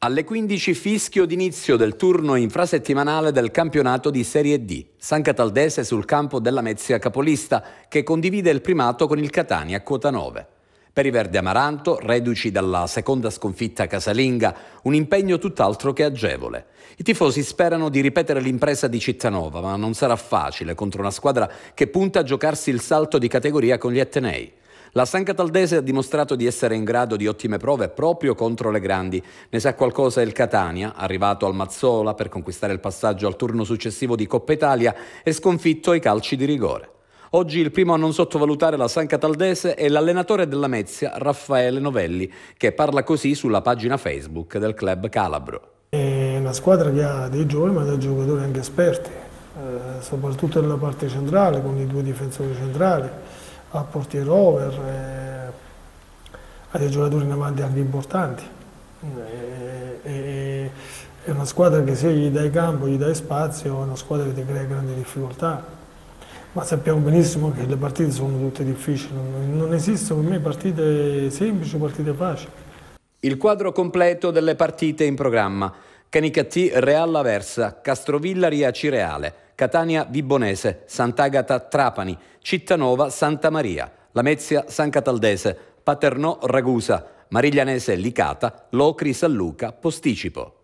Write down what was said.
Alle 15 fischio d'inizio del turno infrasettimanale del campionato di Serie D. San Cataldese sul campo della Mezia Capolista che condivide il primato con il Catania a quota 9. Per i Verde Amaranto, reduci dalla seconda sconfitta casalinga, un impegno tutt'altro che agevole. I tifosi sperano di ripetere l'impresa di Cittanova, ma non sarà facile contro una squadra che punta a giocarsi il salto di categoria con gli Atenei. La San Cataldese ha dimostrato di essere in grado di ottime prove proprio contro le grandi. Ne sa qualcosa il Catania, arrivato al Mazzola per conquistare il passaggio al turno successivo di Coppa Italia e sconfitto ai calci di rigore. Oggi il primo a non sottovalutare la San Cataldese è l'allenatore della Mezia, Raffaele Novelli, che parla così sulla pagina Facebook del club Calabro. È una squadra che ha dei giovani ma dei giocatori anche esperti, eh, soprattutto nella parte centrale con i due difensori centrali a portiere over, eh, ha dei giocatori in avanti anche importanti. E, eh, e, eh, eh, è una squadra che se gli dai campo, gli dai spazio, è una squadra che ti crea grandi difficoltà. Ma sappiamo benissimo che le partite sono tutte difficili, non esistono per me partite semplici o partite facili. Il quadro completo delle partite in programma. Canicattì Real Aversa, Castrovillari a Cireale. Catania-Vibonese, Sant'Agata-Trapani, Cittanova-Santa Maria, Lamezia-San Cataldese, Paternò-Ragusa, Mariglianese-Licata, Locri-San Luca-Posticipo.